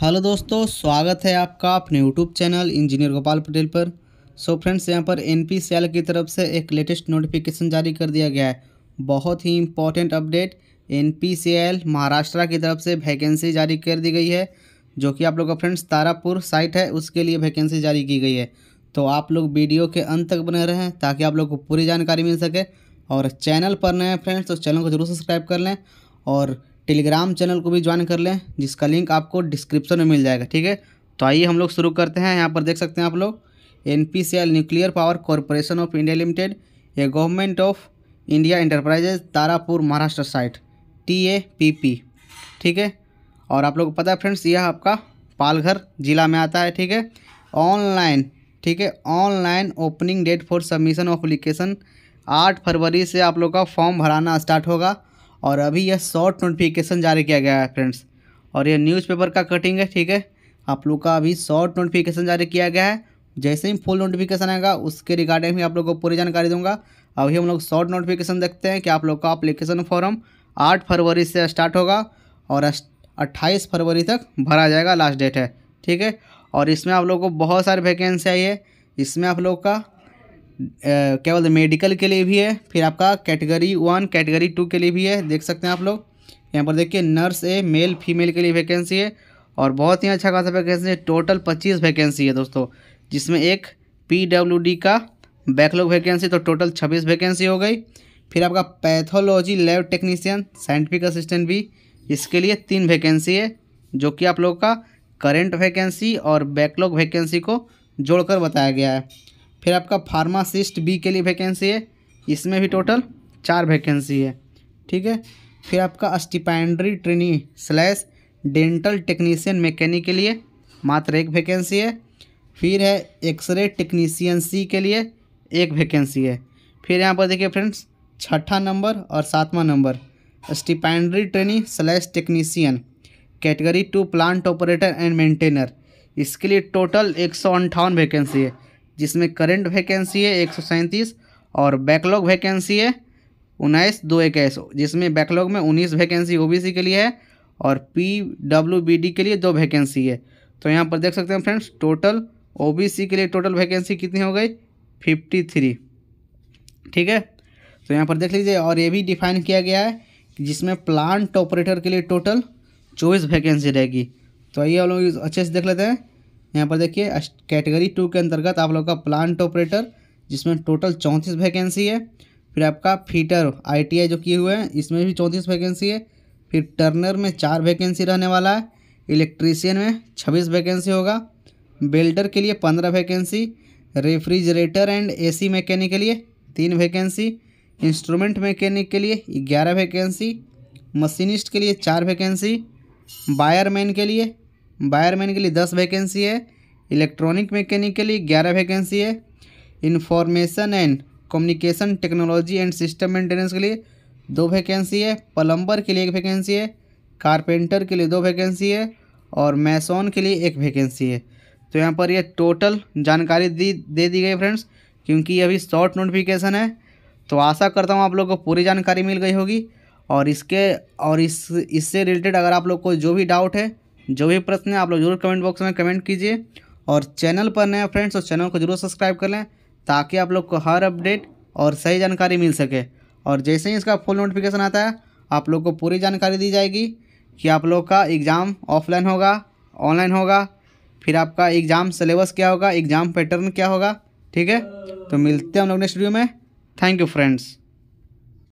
hello दोस्तों स्वागत है आपका अपने YouTube channel engineer Gopal Patel पर सो फ्रेंड्स यहां पर एन पी सेल की तरफ से एक लेटेस्ट नोटिफिकेशन जारी कर दिया गया है बहुत ही इंपॉर्टेंट अपडेट एन पी सेल महाराष्ट्र की तरफ से वैकेंसी जारी कर दी गई है जो कि आप लोग का फ्रेंड्स तारापुर साइट है उसके लिए वैकेंसी जारी की गई है तो आप लोग वीडियो के अंत तक बने रहें ताकि आप लोग को पूरी जानकारी मिल सके और चैनल पर नए फ्रेंड्स तो चैनल को जरूर सब्सक्राइब कर लें और टेलीग्राम चैनल को भी ज्वाइन कर लें जिसका लिंक आपको डिस्क्रिप्शन में मिल जाएगा ठीक है तो आइए हम लोग शुरू करते हैं यहाँ पर देख सकते हैं आप लोग N P C L nuclear power corporation of India limited a government of India enterprises Tarapur Maharashtra site T A P P ठीक है और आप लोग को पता है फ्रेंड्स यह आपका पालघर जिला में आता है ठीक है ऑनलाइन ठीक है online opening date for submission of application आठ फरवरी से आप लोग का फॉर्म भराना स्टार्ट होगा और अभी यह शॉर्ट नोटिफिकेशन जारी किया गया है फ्रेंड्स और यह न्यूज़पेपर का कटिंग है ठीक है आप लोग का अभी शॉर्ट नोटिफिकेशन जारी किया गया है जैसे ही फुल नोटिफिकेशन आएगा उसके रिगार्डिंग भी आप लोग को पूरी जानकारी दूंगा अभी हम लोग शॉर्ट नोटिफिकेशन देखते हैं कि आप लोग का अप्लीकेशन फॉर्म आठ फरवरी से स्टार्ट होगा और अट्ठाईस फरवरी तक भरा जाएगा लास्ट डेट है ठीक है और इसमें आप लोग को बहुत सारी वैकेंसी आई है इसमें आप लोग का क्या बोलते हैं मेडिकल के लिए भी है फिर आपका कैटेगरी वन कैटेगरी टू के लिए भी है देख सकते हैं आप लोग यहाँ पर देखिए नर्स ए मेल फीमेल के लिए वैकेंसी है और बहुत ही अच्छा खासा वैकेंसी है टोटल पच्चीस वैकेंसी है दोस्तों जिसमें एक डी का बैकलॉग वैकेंसी तो टोटल छब्बीस वैकेंसी हो गई फिर आपका pathology lab technician scientific assistant भी इसके लिए तीन वैकेंसी है जो कि आप लोगों का करेंट वैकेंसी और बैकलॉग वैकेंसी को जोड़कर बताया गया है फिर आपका फार्मासिस्ट बी के लिए वैकेंसी है इसमें भी टोटल चार वैकेंसी है ठीक है फिर आपका stipendiary trainee slash dental technician mechanic के लिए मात्र एक वैकेंसी है फिर है एक्सरे टेक्नीसियन सी के लिए एक वैकेंसी है फिर यहाँ पर देखिए फ्रेंड्स छठा नंबर और सातवां नंबर stipendiary trainee slash technician category two plant operator and maintainer इसके लिए टोटल एक सौ अंठावन वैकेंसी है जिसमें करंट वैकेंसी है एक और बैकलॉग वैकेंसी है उन्नीस दो इक्कीस जिसमें बैकलॉग में उन्नीस वैकेंसी ओबीसी के लिए है और पी डब्ल्यू बी डी के लिए दो वैकेंसी है तो यहाँ पर देख सकते हैं फ्रेंड्स टोटल ओबीसी के लिए टोटल वैकेंसी कितनी हो गई फिफ्टी थ्री ठीक है तो यहाँ पर देख लीजिए और ये भी डिफाइन किया गया है जिसमें प्लांट ऑपरेटर के लिए टोटल चौबीस वैकेंसी रहेगी तो आइए हम लोग अच्छे से देख लेते हैं यहाँ पर देखिए कैटेगरी टू के अंतर्गत आप लोग का प्लांट ऑपरेटर जिसमें टोटल चौंतीस वैकेंसी है फिर आपका फीटर आईटीआई जो किए हुए हैं इसमें भी चौंतीस वैकेंसी है फिर टर्नर में चार वैकेंसी रहने वाला है इलेक्ट्रीशियन में छब्बीस वैकेंसी होगा बेल्डर के लिए पंद्रह vacancy refrigerator and AC mechanic के लिए तीन वैकेंसी इंस्ट्रूमेंट मैकेनिक के लिए ग्यारह वैकेंसी मशीनिस्ट के लिए चार वैकेंसी बायरमैन के लिए वायरमैन के लिए दस वैकेंसी है इलेक्ट्रॉनिक मैकेनिक के लिए ग्यारह वैकेंसी है information and communication technology and system maintenance के लिए दो वैकेंसी है प्लम्बर के लिए एक वैकेंसी है कारपेंटर के लिए दो वैकेंसी है और मैसोन के लिए एक वैकेंसी है तो यहाँ पर यह टोटल जानकारी दी दे दी गई फ्रेंड्स क्योंकि ये अभी शॉर्ट नोटिफिकेशन है तो आशा करता हूँ आप लोग को पूरी जानकारी मिल गई होगी और इसके और इस इससे रिलेटेड अगर आप लोग को जो भी डाउट है जो भी प्रश्न है आप लोग जरूर कमेंट बॉक्स में कमेंट कीजिए और चैनल पर नए फ्रेंड्स और चैनल को जरूर सब्सक्राइब कर लें ताकि आप लोग को हर अपडेट और सही जानकारी मिल सके और जैसे ही इसका फुल नोटिफिकेशन आता है आप लोग को पूरी जानकारी दी जाएगी कि आप लोग का एग्ज़ाम ऑफलाइन होगा ऑनलाइन होगा फिर आपका एग्ज़ाम सिलेबस क्या होगा एग्ज़ाम पैटर्न क्या होगा ठीक है तो मिलते हैं हम लोग नेक्स्ट वीडियो में थैंक यू फ्रेंड्स